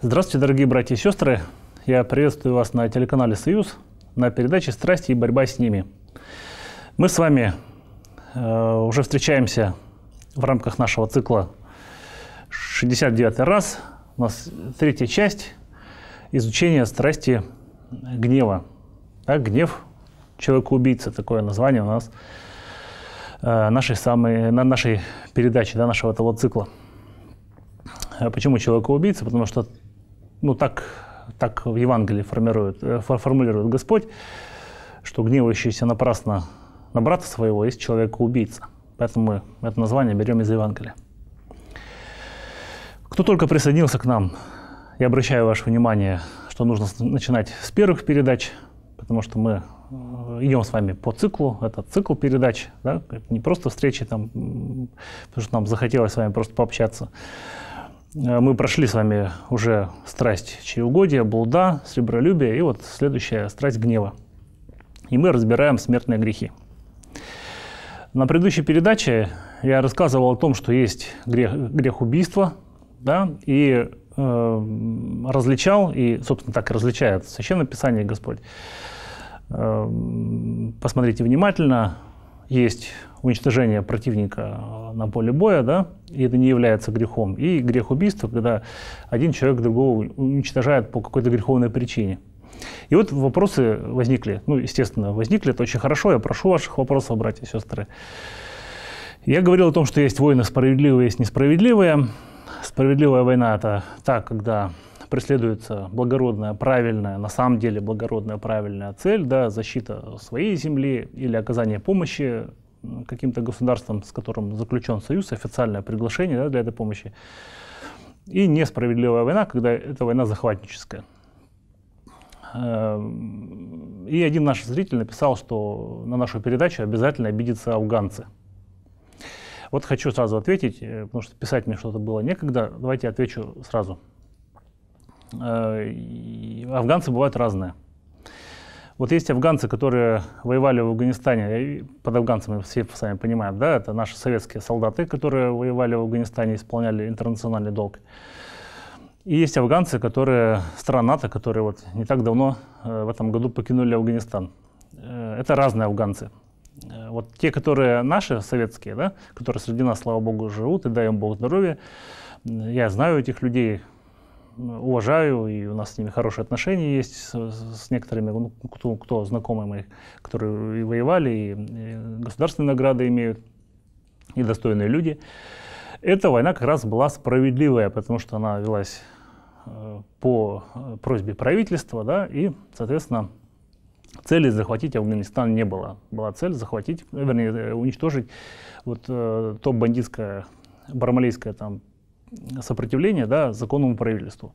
Здравствуйте, дорогие братья и сестры. Я приветствую вас на телеканале «Союз» на передаче «Страсти и борьба с ними». Мы с вами э, уже встречаемся в рамках нашего цикла 69 раз. У нас третья часть изучения страсти гнева. Да, гнев человека-убийца, такое название у нас э, нашей самой, на нашей передаче, да, нашего этого цикла. Э, почему человека-убийца? Потому что ну, так так в Евангелии формирует, э, формулирует Господь, что гневающийся напрасно на брата своего есть человека-убийца. Поэтому мы это название берем из Евангелия. Кто только присоединился к нам, я обращаю ваше внимание, что нужно начинать с первых передач, потому что мы э, идем с вами по циклу, это цикл передач, да? это не просто встречи, там, потому что нам захотелось с вами просто пообщаться. Э, мы прошли с вами уже страсть чревоугодия, блуда, сребролюбия и вот следующая страсть гнева. И мы разбираем смертные грехи. На предыдущей передаче я рассказывал о том, что есть грех, грех убийства, да, и э, различал, и, собственно, так и различает Священное Писание Господь. Э, посмотрите внимательно, есть уничтожение противника э, на поле боя, да, и это не является грехом. И грех убийства, когда один человек другого уничтожает по какой-то греховной причине. И вот вопросы возникли. Ну, естественно, возникли. Это очень хорошо. Я прошу ваших вопросов, братья и сестры. Я говорил о том, что есть войны справедливые, есть несправедливые. Справедливая война – это та, когда преследуется благородная, правильная, на самом деле благородная, правильная цель, да, защита своей земли или оказание помощи каким-то государством, с которым заключен союз, официальное приглашение да, для этой помощи. И несправедливая война, когда эта война захватническая. Эм, и один наш зритель написал, что на нашу передачу обязательно обидятся афганцы. Вот хочу сразу ответить, э, потому что писать мне что-то было некогда. Давайте отвечу сразу. Э, афганцы бывают разные. Вот есть афганцы, которые воевали в Афганистане, э, под афганцами все сами понимают, да, это наши советские солдаты, которые воевали в Афганистане, исполняли интернациональный долг. И есть афганцы, которые, страна НАТО, которые вот не так давно, э, в этом году покинули Афганистан. Это разные афганцы. Вот те, которые наши, советские, да, которые среди нас, слава богу, живут, и дай им Бог здоровья, я знаю этих людей, уважаю, и у нас с ними хорошие отношения есть с, с некоторыми, ну, кто, кто знакомые мои, которые и воевали, и, и государственные награды имеют, и достойные люди. Эта война как раз была справедливая, потому что она велась э, по э, просьбе правительства, да, и, соответственно, цели захватить Афганистан не было. Была цель захватить, вернее, э, уничтожить вот э, то бандитское, бармалейское там сопротивление да, законному правительству.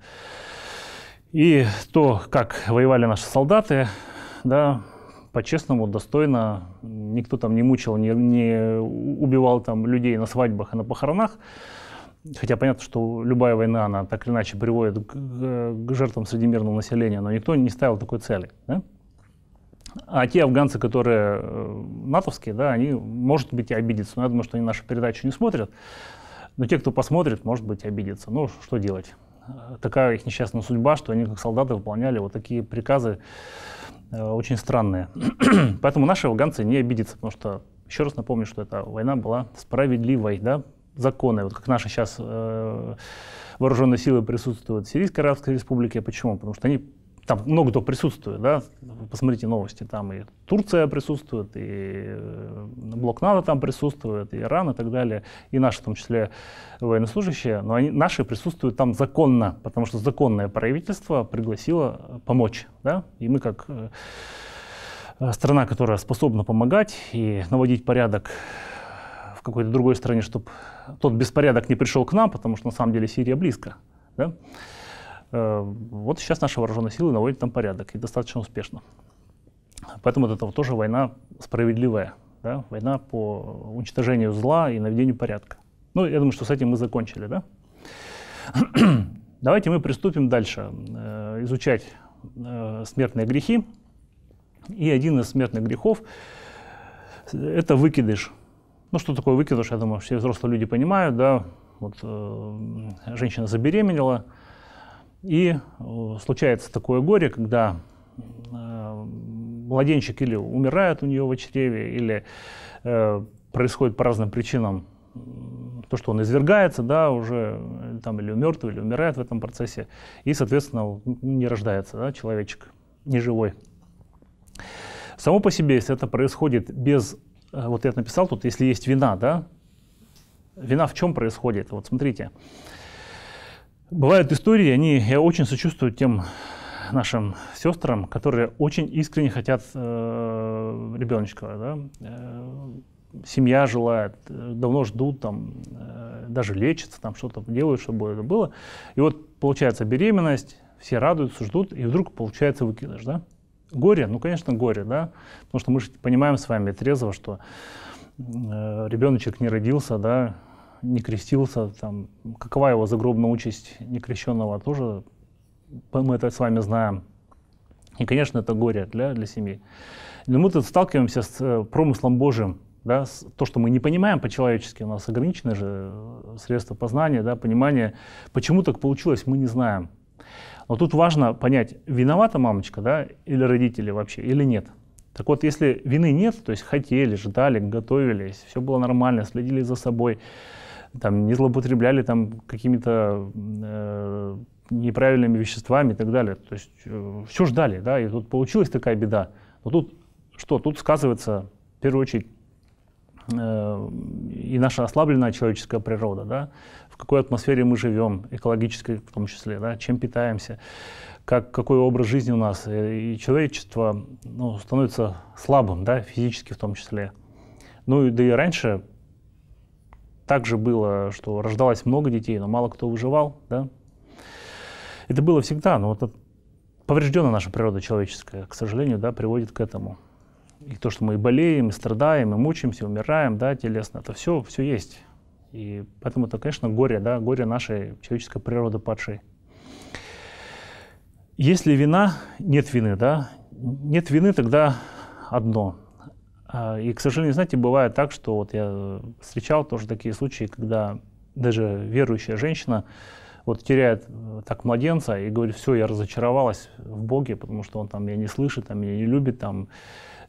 И то, как воевали наши солдаты, да, по-честному, достойно. Никто там не мучил, не, не убивал там людей на свадьбах и на похоронах. Хотя понятно, что любая война, она так или иначе приводит к, к жертвам среди мирного населения, но никто не ставил такой цели. Да? А те афганцы, которые э, натовские, да, они, может быть, и обидятся, но я думаю, что они нашу передачу не смотрят. Но ну, те, кто посмотрит, может быть, обидятся. Ну, что делать? Э, такая их несчастная судьба, что они как солдаты выполняли вот такие приказы э, очень странные. Поэтому наши афганцы не обидятся, потому что, еще раз напомню, что эта война была справедливой, да, законной. Вот как наши сейчас э, вооруженные силы присутствуют в Сирийской Арабской Республике. Почему? Потому что они там много кто присутствует, да, посмотрите новости, там и Турция присутствует, и э, блок НАТО там присутствует, и Иран и так далее, и наши в том числе военнослужащие, но они, наши присутствуют там законно, потому что законное правительство пригласило помочь, да, и мы как э, страна, которая способна помогать и наводить порядок в какой-то другой стране, чтобы тот беспорядок не пришел к нам, потому что на самом деле Сирия близко, да, Э, вот сейчас наши вооруженные силы наводят там порядок и достаточно успешно. Поэтому вот это тоже война справедливая, да? война по уничтожению зла и наведению порядка. Ну, я думаю, что с этим мы закончили, да? Давайте мы приступим дальше, э, изучать э, смертные грехи. И один из смертных грехов – это выкидыш. Ну, что такое выкидыш, я думаю, все взрослые люди понимают, да? Вот э, женщина забеременела – и э, случается такое горе, когда э, младенчик или умирает у нее в чреве, или э, происходит по разным причинам то, что он извергается, да, уже там или мертв, или умирает в этом процессе, и, соответственно, ну, не рождается да, человечек, не живой. Само по себе, если это происходит без, вот я написал тут, если есть вина, да, вина в чем происходит? Вот смотрите, Бывают истории, они, я э, очень сочувствую тем нашим сестрам, которые очень искренне хотят э, ребеночка, да? э, семья желает, э, давно ждут, там, э, даже лечатся, там что-то делают, чтобы это было. И вот получается беременность, все радуются, ждут, и вдруг получается выкидыш, да? Горе, ну, конечно, горе, да, потому что мы же понимаем с вами трезво, что э, ребеночек не родился, да, не крестился, там, какова его загробная участь некрещенного, тоже мы это с вами знаем. И, конечно, это горе для, для семьи. Но мы тут сталкиваемся с э, промыслом Божьим, да, с, то, что мы не понимаем по-человечески, у нас ограничены же э, средства познания, да, понимания, почему так получилось, мы не знаем. Но тут важно понять, виновата мамочка, да, или родители вообще, или нет. Так вот, если вины нет, то есть хотели, ждали, готовились, все было нормально, следили за собой, там, не злоупотребляли там какими-то э, неправильными веществами и так далее. То есть э, все ждали, да, и тут получилась такая беда. Но тут что? Тут сказывается, в первую очередь, э, и наша ослабленная человеческая природа, да, в какой атмосфере мы живем, экологической в том числе, да, чем питаемся, как, какой образ жизни у нас. И, э, и человечество ну, становится слабым, да, физически в том числе. Ну, да и раньше также было, что рождалось много детей, но мало кто выживал, да? Это было всегда, но вот повреждена наша природа человеческая, к сожалению, да, приводит к этому. И то, что мы и болеем, и страдаем, и мучаемся, и умираем, да, телесно, это все, все есть. И поэтому это, конечно, горе, да, горе нашей человеческой природы падшей. Если вина, нет вины, да, нет вины, тогда одно – а, и, к сожалению, знаете, бывает так, что вот я встречал тоже такие случаи, когда даже верующая женщина вот теряет э, так младенца и говорит, все, я разочаровалась в Боге, потому что он там меня не слышит, там, меня не любит, там,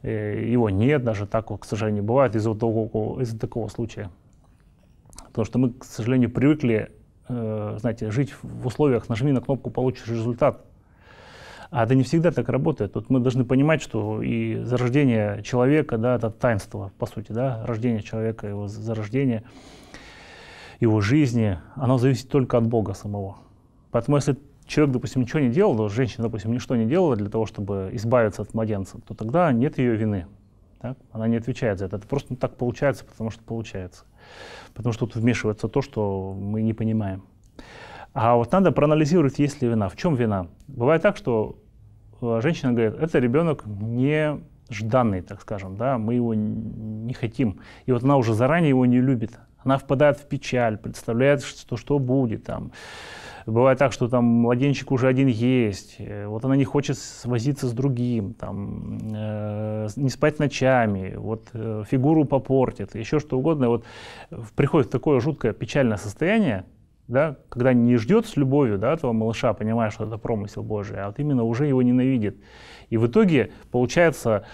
э, его нет, даже так, к сожалению, бывает из-за такого, из такого случая. Потому что мы, к сожалению, привыкли, э, знаете, жить в условиях «нажми на кнопку, получишь результат», а это не всегда так работает. Тут мы должны понимать, что и зарождение человека, да, это таинство, по сути, да, рождение человека, его зарождение, его жизни, оно зависит только от Бога самого. Поэтому если человек, допустим, ничего не делал, женщина, допустим, ничего не делала для того, чтобы избавиться от младенца, то тогда нет ее вины. Так? Она не отвечает за это. Это просто так получается, потому что получается. Потому что тут вмешивается то, что мы не понимаем. А вот надо проанализировать, есть ли вина. В чем вина? Бывает так, что э, женщина говорит, это ребенок нежданный, так скажем, да, мы его не хотим. И вот она уже заранее его не любит. Она впадает в печаль, представляет, что, что будет там. Бывает так, что там младенчик уже один есть, э, вот она не хочет возиться с другим, там, э, не спать ночами, вот э, фигуру попортит, еще что угодно. Вот приходит такое жуткое печальное состояние, да, когда не ждет с любовью да, этого малыша, понимая, что это промысел Божий, а вот именно уже его ненавидит. И в итоге, получается,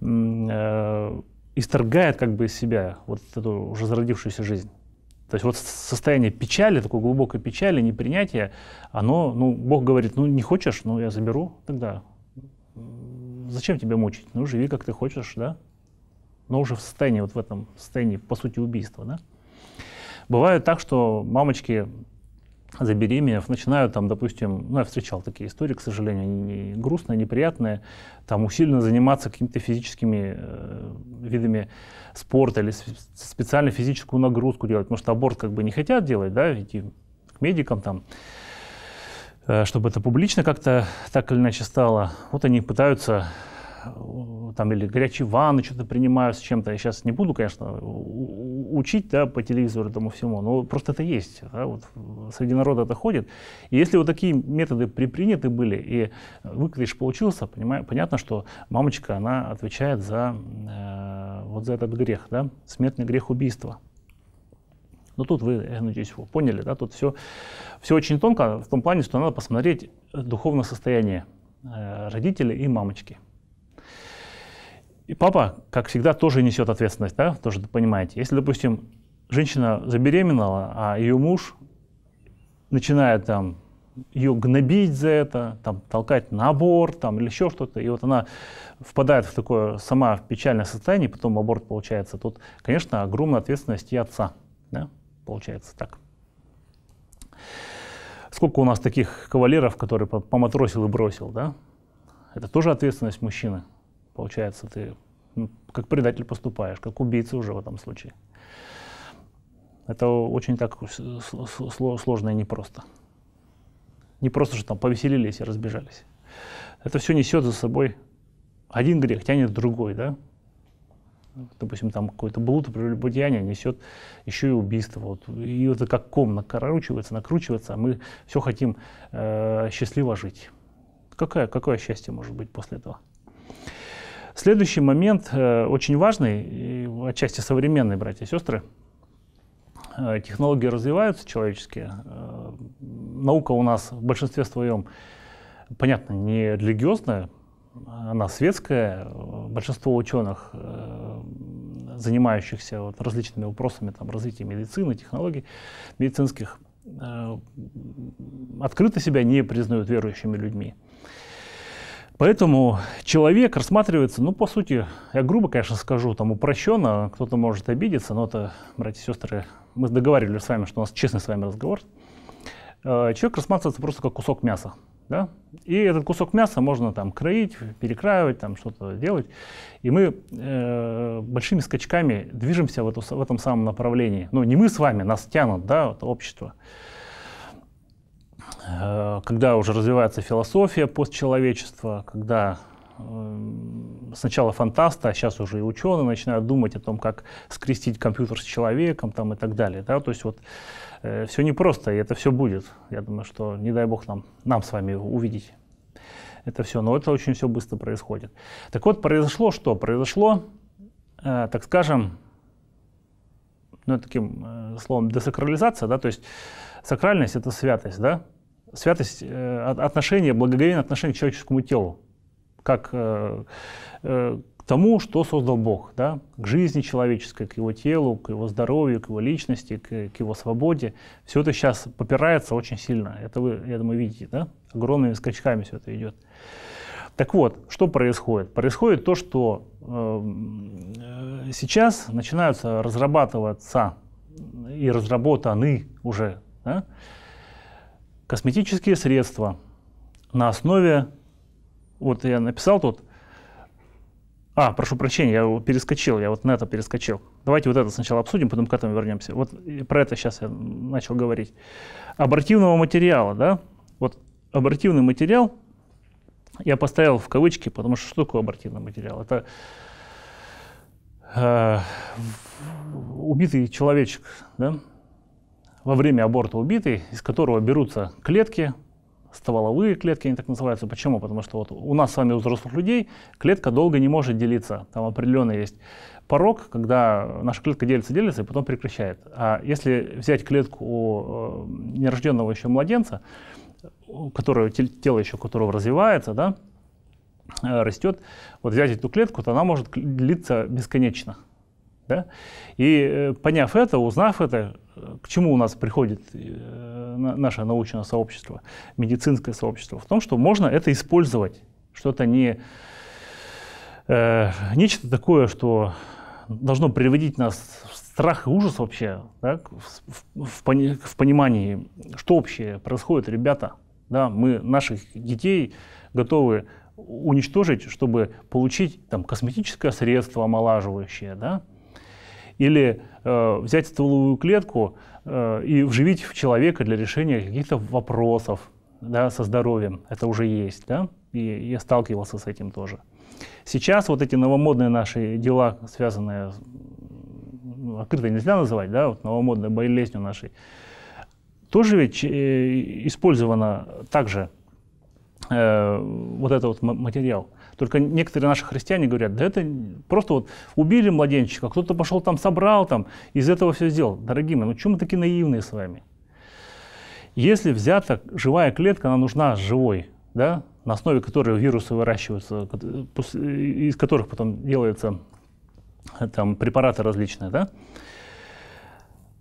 э, исторгает как бы из себя вот эту уже зародившуюся жизнь. То есть вот состояние печали, такой глубокой печали, непринятия, оно, ну, Бог говорит, ну, не хочешь, ну, я заберу тогда. Зачем тебя мучить? Ну, живи, как ты хочешь, да? Но уже в состоянии, вот в этом состоянии, по сути, убийства, да? Бывает так, что мамочки забеременев, начинают там, допустим, ну, я встречал такие истории, к сожалению, не, грустные, неприятные, там усиленно заниматься какими-то физическими э, видами спорта или специально физическую нагрузку делать, потому что аборт как бы не хотят делать, да, идти к медикам там, э, чтобы это публично как-то так или иначе стало. Вот они пытаются Э, там, или горячие ванны что-то принимаю с чем-то. Я сейчас не буду, конечно, учить да, по телевизору этому всему, но просто это есть. Да, вот среди народа это ходит. И если вот такие методы приприняты были, и выкрыш получился, понимаю, понятно, что мамочка, она отвечает за э, вот за этот грех, да, смертный грех убийства. Но тут вы, я надеюсь, его поняли, да, тут все, все очень тонко, в том плане, что надо посмотреть духовное состояние э, родителей и мамочки. И папа, как всегда, тоже несет ответственность, да, тоже понимаете. Если, допустим, женщина забеременела, а ее муж начинает там ее гнобить за это, там, толкать на аборт там, или еще что-то. И вот она впадает в такое сама в печальное состояние, потом аборт получается. Тут, конечно, огромная ответственность и отца. Да? Получается так. Сколько у нас таких кавалеров, которые поматросил и бросил, да? Это тоже ответственность мужчины. Получается, ты ну, как предатель поступаешь, как убийца уже в этом случае. Это очень так сложно и непросто. Не просто, что там повеселились и разбежались. Это все несет за собой один грех тянет другой, да? Допустим, там какой то блуд, прелюбодеяние несет еще и убийство. Вот. И это как ком накручивается, накручивается, а мы все хотим э, счастливо жить. Какое, какое счастье может быть после этого? Следующий момент, э, очень важный, отчасти современный, братья и сестры. Э, технологии развиваются человеческие. Э, наука у нас в большинстве своем, понятно, не религиозная, она светская. Большинство ученых, занимающихся вот различными вопросами там, развития медицины, технологий медицинских, открыто себя не признают верующими людьми. Поэтому человек рассматривается, ну, по сути, я грубо, конечно, скажу, там упрощенно, кто-то может обидеться, но это, братья и сестры, мы договаривались с вами, что у нас честный с вами разговор. Э, человек рассматривается просто как кусок мяса, да? И этот кусок мяса можно там кроить, перекраивать, там что-то делать. И мы э, большими скачками движемся в, эту, в этом самом направлении. Ну, не мы с вами, нас тянут, да, вот, общество. общество. Э, когда уже развивается философия постчеловечества, когда эм, сначала фантасты, а сейчас уже и ученые начинают думать о том, как скрестить компьютер с человеком там, и так далее. Да? То есть вот э, все непросто, и это все будет. Я думаю, что не дай бог нам, нам с вами увидеть это все. Но это очень все быстро происходит. Так вот, произошло что? Произошло, э, так скажем, ну, таким э, словом, десакрализация, да, то есть сакральность — это святость, да, святость, э, отношение, благоговение отношение к человеческому телу, как э, э, к тому, что создал Бог, да, к жизни человеческой, к его телу, к его здоровью, к его личности, к, к его свободе. Все это сейчас попирается очень сильно. Это вы, я думаю, видите, да? Огромными скачками все это идет. Так вот, что происходит? Происходит то, что эм, э, сейчас начинаются разрабатываться и разработаны уже да, косметические средства на основе, вот я написал тут, а, прошу прощения, я перескочил, я вот на это перескочил. Давайте вот это сначала обсудим, потом к этому вернемся. Вот про это сейчас я начал говорить. Абортивного материала, да? Вот абортивный материал, я поставил в кавычки, потому что что такое абортивный материал? Это э, убитый человечек, да? во время аборта убитый, из которого берутся клетки, стволовые клетки, они так называются. Почему? Потому что вот у нас с вами, у взрослых людей, клетка долго не может делиться. Там определенный есть порог, когда наша клетка делится, делится и потом прекращает. А если взять клетку у э, нерожденного еще младенца, у которого тело еще которого развивается, да, э, растет, вот взять эту клетку, то она может длиться бесконечно. Да? И э, поняв это, узнав это, к чему у нас приходит э, наше научное сообщество, медицинское сообщество, в том, что можно это использовать, что-то не э, нечто такое, что должно приводить нас в страх и ужас вообще, да, в, в, пони, в понимании, что общее происходит, ребята, да, мы наших детей готовы уничтожить, чтобы получить там косметическое средство омолаживающее, да, или э, взять стволовую клетку э, и вживить в человека для решения каких-то вопросов да, со здоровьем. Это уже есть, да? И я сталкивался с этим тоже. Сейчас вот эти новомодные наши дела, связанные, ну, открыто нельзя называть, да, вот новомодной болезнью нашей, тоже ведь э, использовано также э, вот этот вот материал. Только некоторые наши христиане говорят, да это просто вот убили младенчика, кто-то пошел там, собрал там, из этого все сделал. Дорогие мои, ну чем мы такие наивные с вами? Если взята живая клетка, она нужна живой, да, на основе которой вирусы выращиваются, из которых потом делаются там, препараты различные, да,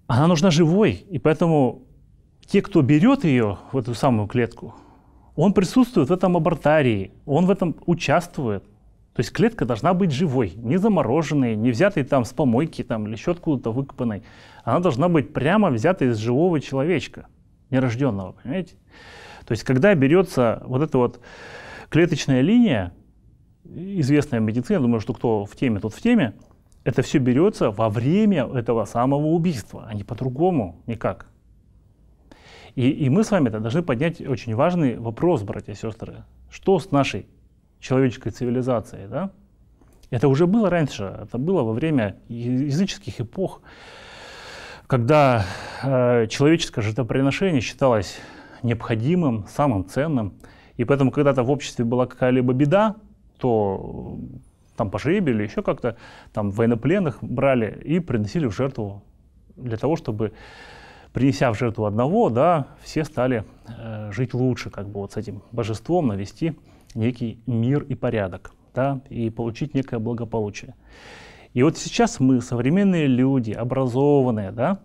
она нужна живой, и поэтому те, кто берет ее в эту самую клетку, он присутствует в этом абортарии, он в этом участвует. То есть клетка должна быть живой, не замороженной, не взятой там с помойки там, или еще откуда-то выкопанной. Она должна быть прямо взята из живого человечка, нерожденного, понимаете? То есть когда берется вот эта вот клеточная линия, известная медицина, думаю, что кто в теме, тот в теме, это все берется во время этого самого убийства, а не по-другому никак. И, и мы с вами должны поднять очень важный вопрос, братья и сестры. Что с нашей человеческой цивилизацией? Да? Это уже было раньше, это было во время языческих эпох, когда э, человеческое жертвоприношение считалось необходимым, самым ценным. И поэтому, когда-то в обществе была какая-либо беда, то э, там по или еще как-то, там военнопленных брали и приносили в жертву для того, чтобы принеся в жертву одного, да, все стали э, жить лучше, как бы вот с этим божеством навести некий мир и порядок, да, и получить некое благополучие. И вот сейчас мы, современные люди, образованные, да,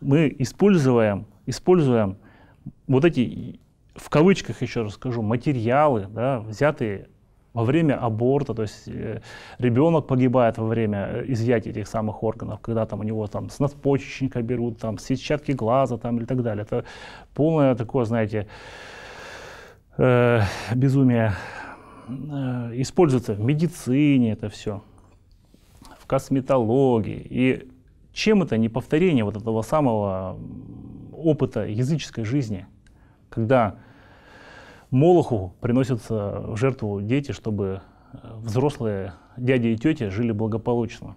мы используем, используем вот эти, в кавычках еще расскажу, материалы, да, взятые во время аборта, то есть э, ребенок погибает во время э, изъятия этих самых органов, когда там у него там с надпочечника берут, там с сетчатки глаза там и так далее. Это полное такое, знаете, э, безумие. Э, используется в медицине это все, в косметологии. И чем это не повторение вот этого самого опыта языческой жизни, когда Молоху приносятся э, в жертву дети, чтобы э, взрослые дяди и тети жили благополучно.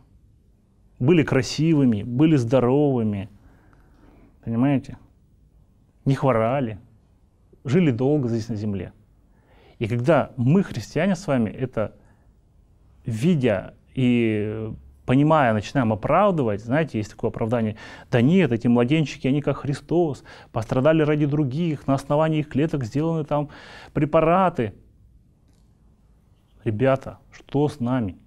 Были красивыми, были здоровыми, понимаете? Не хворали, жили долго здесь на земле. И когда мы, христиане, с вами это видя и понимая, начинаем оправдывать, знаете, есть такое оправдание, да нет, эти младенчики, они как Христос, пострадали ради других, на основании их клеток сделаны там препараты. Ребята, что с нами?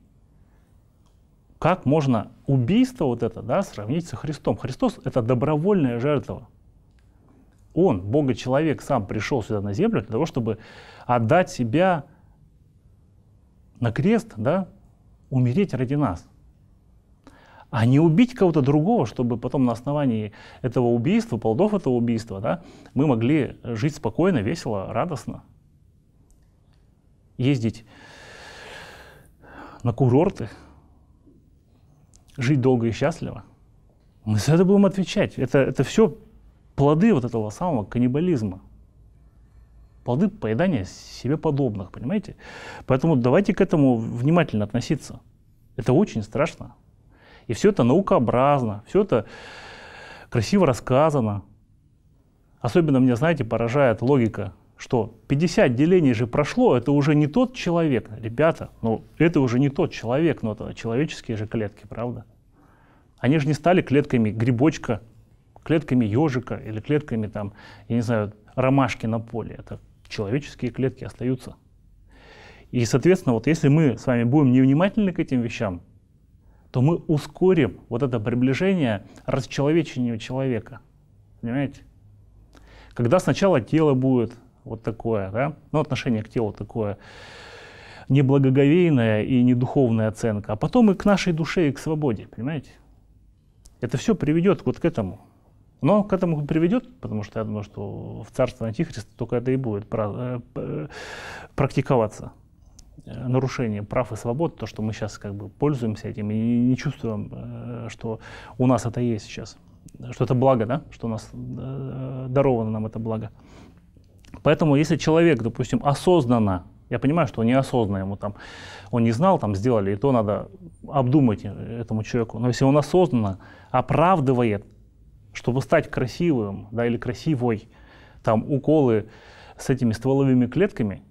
Как можно убийство вот это да, сравнить со Христом? Христос — это добровольная жертва. Он, Бога человек, сам пришел сюда на землю для того, чтобы отдать себя на крест, да, умереть ради нас а не убить кого-то другого, чтобы потом на основании этого убийства, плодов этого убийства, да, мы могли жить спокойно, весело, радостно, ездить на курорты, жить долго и счастливо. Мы за это будем отвечать. Это, это все плоды вот этого самого каннибализма. Плоды поедания себе подобных, понимаете? Поэтому давайте к этому внимательно относиться. Это очень страшно. И все это наукообразно, все это красиво рассказано. Особенно меня, знаете, поражает логика, что 50 делений же прошло, это уже не тот человек. Ребята, ну это уже не тот человек, но ну, это человеческие же клетки, правда? Они же не стали клетками грибочка, клетками ежика или клетками там, я не знаю, ромашки на поле. Это человеческие клетки остаются. И, соответственно, вот если мы с вами будем невнимательны к этим вещам, то мы ускорим вот это приближение расчеловечения человека. Понимаете? Когда сначала тело будет вот такое, да? ну, отношение к телу такое, не и недуховная оценка, а потом и к нашей душе, и к свободе, понимаете? Это все приведет вот к этому. Но к этому приведет, потому что я думаю, что в царстве Антихриста только это и будет э, э, практиковаться. Э, нарушение прав и свобод, то, что мы сейчас как бы пользуемся этим и не чувствуем, э, что у нас это есть сейчас, что это благо, да, что у нас э, даровано нам это благо. Поэтому если человек, допустим, осознанно, я понимаю, что неосознанно ему там, он не знал, там сделали, и то надо обдумать этому человеку. Но если он осознанно оправдывает, чтобы стать красивым, да, или красивой, там уколы с этими стволовыми клетками –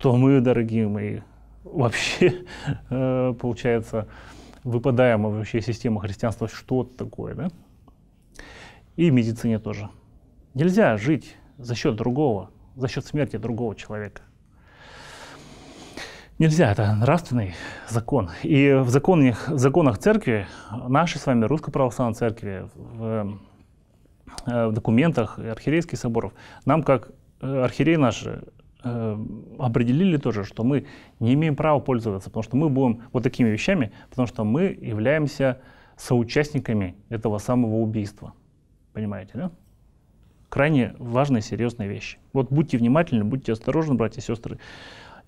то мы, дорогие мои, вообще, э, получается, выпадаем вообще система христианства, что это такое, да? И в медицине тоже. Нельзя жить за счет другого, за счет смерти другого человека. Нельзя, это нравственный закон. И в законах, в законах церкви, нашей с вами Русской Православной Церкви, в, э, в документах архиерейских соборов, нам как э, архиерей наш Э, определили тоже, что мы не имеем права пользоваться, потому что мы будем вот такими вещами, потому что мы являемся соучастниками этого самого убийства. Понимаете, да? Крайне важные, серьезные вещи. Вот будьте внимательны, будьте осторожны, братья и сестры.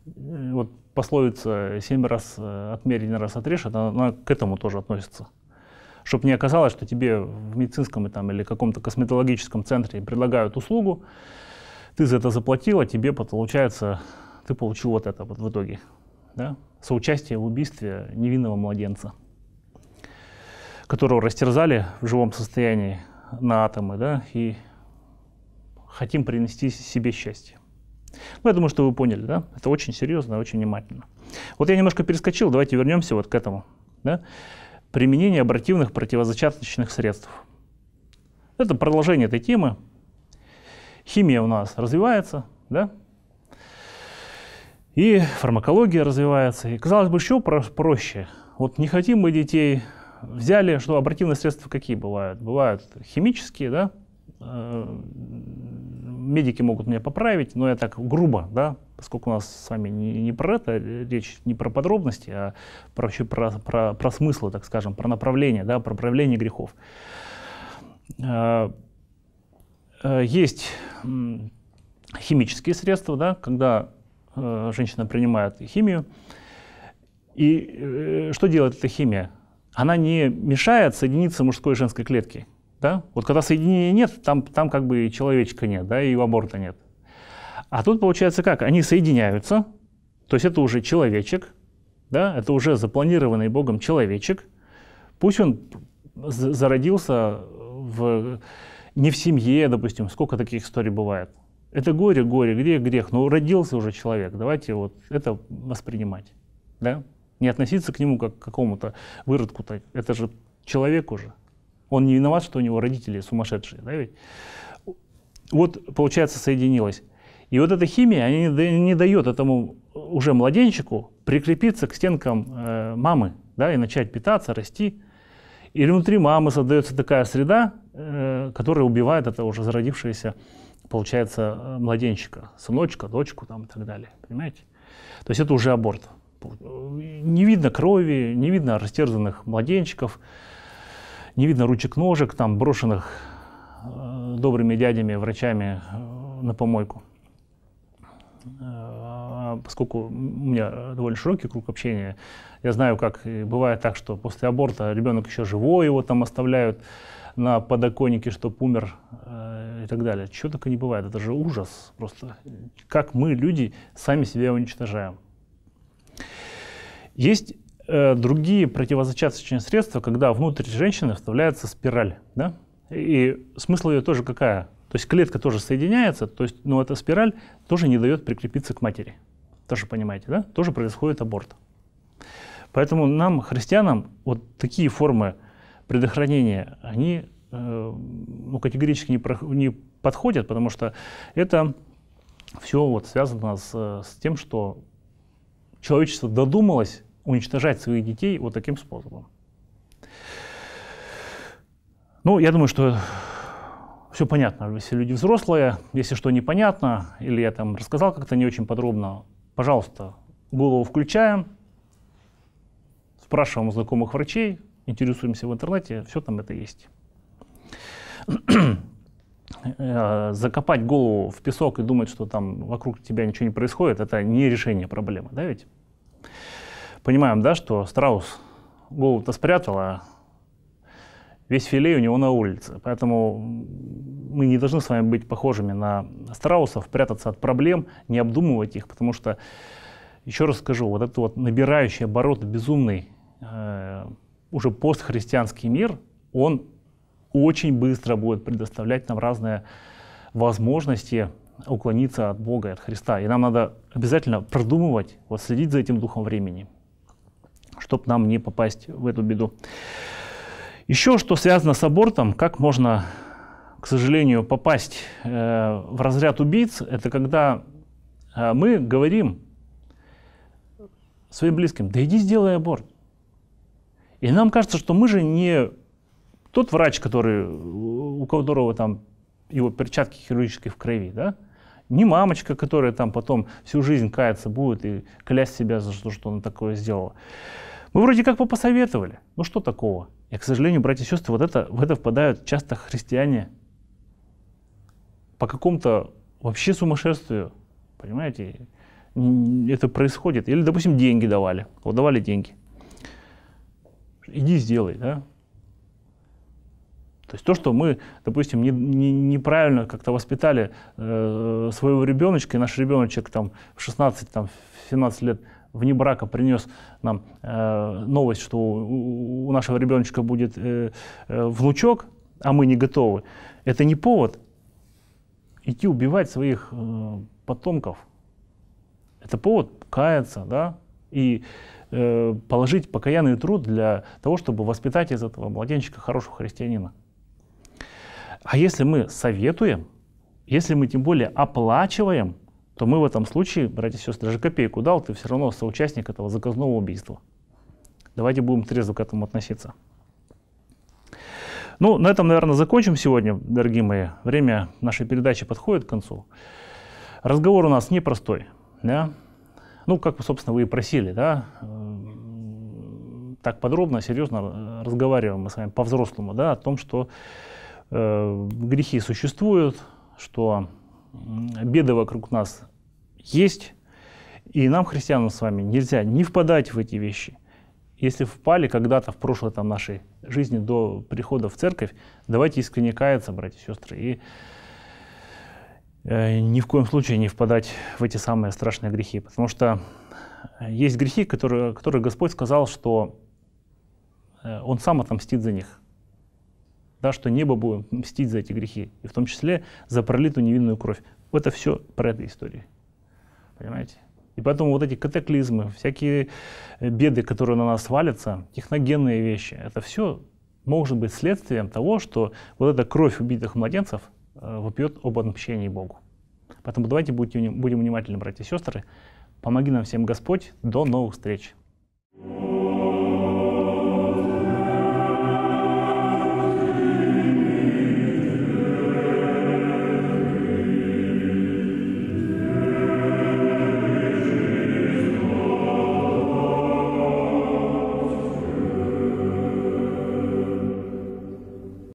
Э, вот пословица «семь раз э, отмерь, один раз отрежь», она, она к этому тоже относится чтобы не оказалось, что тебе в медицинском там, или каком-то косметологическом центре предлагают услугу, ты за это заплатила, тебе получается, ты получил вот это вот в итоге. Да? Соучастие в убийстве невинного младенца, которого растерзали в живом состоянии на атомы, да, и хотим принести себе счастье. Ну, я думаю, что вы поняли, да? Это очень серьезно, очень внимательно. Вот я немножко перескочил, давайте вернемся вот к этому. Да? Применение абортивных противозачаточных средств. Это продолжение этой темы, Химия у нас развивается, да? И фармакология развивается. И, казалось бы, еще про проще. Вот не хотим мы детей, взяли, что абортивные средства какие бывают? Бывают химические, да? Э, медики могут меня поправить, но я так грубо, да, поскольку у нас с вами не, не про это речь, не про подробности, а про, про, про, про смыслы, так скажем, про направление, да, про проявление грехов. Э, э, есть химические средства, да, когда э, женщина принимает химию. И э, что делает эта химия? Она не мешает соединиться мужской и женской клетки. Да? Вот когда соединения нет, там, там как бы и человечка нет, да, и аборта нет. А тут получается как? Они соединяются, то есть это уже человечек, да, это уже запланированный Богом человечек. Пусть он зародился в не в семье, допустим, сколько таких историй бывает. Это горе, горе, грех, грех. Но ну, родился уже человек, давайте вот это воспринимать, да? Не относиться к нему как к какому-то выродку, -то. это же человек уже. Он не виноват, что у него родители сумасшедшие, да ведь? Вот, получается, соединилось. И вот эта химия, она не, не дает этому уже младенчику прикрепиться к стенкам э, мамы, да, и начать питаться, расти. И внутри мамы создается такая среда, Э, которые убивают это уже зародившееся, получается, э, младенчика, сыночка, дочку там и так далее, понимаете? То есть это уже аборт. Не видно крови, не видно растерзанных младенчиков, не видно ручек-ножек, там брошенных э, добрыми дядями, врачами на помойку. А поскольку у меня довольно широкий круг общения, я знаю, как бывает так, что после аборта ребенок еще живой, его там оставляют, на подоконнике, чтоб умер э, и так далее. Чего только не бывает, это же ужас просто. Как мы, люди, сами себя уничтожаем. Есть э, другие противозачаточные средства, когда внутрь женщины вставляется спираль. Да? И смысл ее тоже какая? То есть клетка тоже соединяется, то есть, но эта спираль тоже не дает прикрепиться к матери. Тоже понимаете, да? Тоже происходит аборт. Поэтому нам, христианам, вот такие формы предохранения, они э, ну, категорически не, про, не подходят, потому что это все вот связано с, с тем, что человечество додумалось уничтожать своих детей вот таким способом. Ну, я думаю, что все понятно. Если люди взрослые, если что непонятно, или я там рассказал как-то не очень подробно, пожалуйста, голову включаем, спрашиваем у знакомых врачей, интересуемся в интернете, все там это есть. Э, закопать голову в песок и думать, что там вокруг тебя ничего не происходит, это не решение проблемы, да ведь? Понимаем, да, что страус голову-то спрятал, а весь филе у него на улице. Поэтому мы не должны с вами быть похожими на страусов, прятаться от проблем, не обдумывать их, потому что, еще раз скажу, вот этот вот набирающий оборот безумный э, уже постхристианский мир, он очень быстро будет предоставлять нам разные возможности уклониться от Бога и от Христа. И нам надо обязательно продумывать, вот следить за этим духом времени, чтобы нам не попасть в эту беду. Еще что связано с абортом, как можно, к сожалению, попасть э, в разряд убийц, это когда э, мы говорим своим близким, да иди сделай аборт. И нам кажется, что мы же не тот врач, который, у которого там его перчатки хирургические в крови, да? Не мамочка, которая там потом всю жизнь каяться будет и клясть себя за то, что она такое сделала. Мы вроде как бы посоветовали. Ну что такого? И, к сожалению, братья и сестры, вот это, в это впадают часто христиане по какому-то вообще сумасшествию. Понимаете? Это происходит. Или, допустим, деньги давали. Вот давали деньги иди сделай, да? То есть то, что мы, допустим, не, не, неправильно как-то воспитали э, своего ребеночка, и наш ребеночек там в 16-17 там, в лет вне брака принес нам э, новость, что у, у нашего ребеночка будет э, э, внучок, а мы не готовы, это не повод идти убивать своих э, потомков. Это повод каяться, да, и Э, положить покаянный труд для того, чтобы воспитать из этого младенчика хорошего христианина. А если мы советуем, если мы тем более оплачиваем, то мы в этом случае, братья и сестры, даже копейку дал, ты все равно соучастник этого заказного убийства. Давайте будем трезво к этому относиться. Ну, на этом, наверное, закончим сегодня, дорогие мои. Время нашей передачи подходит к концу. Разговор у нас непростой. Да? Ну, как, собственно, вы и просили, да? так подробно, серьезно э, разговариваем мы с вами по-взрослому, да, о том, что э, грехи существуют, что беды вокруг нас есть, и нам, христианам с вами, нельзя не впадать в эти вещи. Если впали когда-то в прошлое там, нашей жизни до прихода в церковь, давайте искренне каяться, братья и сестры, и э, ни в коем случае не впадать в эти самые страшные грехи. Потому что э, есть грехи, которые, которые Господь сказал, что Э, он сам отомстит за них. Да, что небо будет мстить за эти грехи, и в том числе за пролитую невинную кровь. Это все про эту историю. Понимаете? И поэтому вот эти катаклизмы, всякие э, беды, которые на нас валятся, техногенные вещи, это все может быть следствием того, что вот эта кровь убитых младенцев э, вопьет об отмщении Богу. Поэтому давайте будем внимательны, братья и сестры. Помоги нам всем Господь. До новых встреч. thank you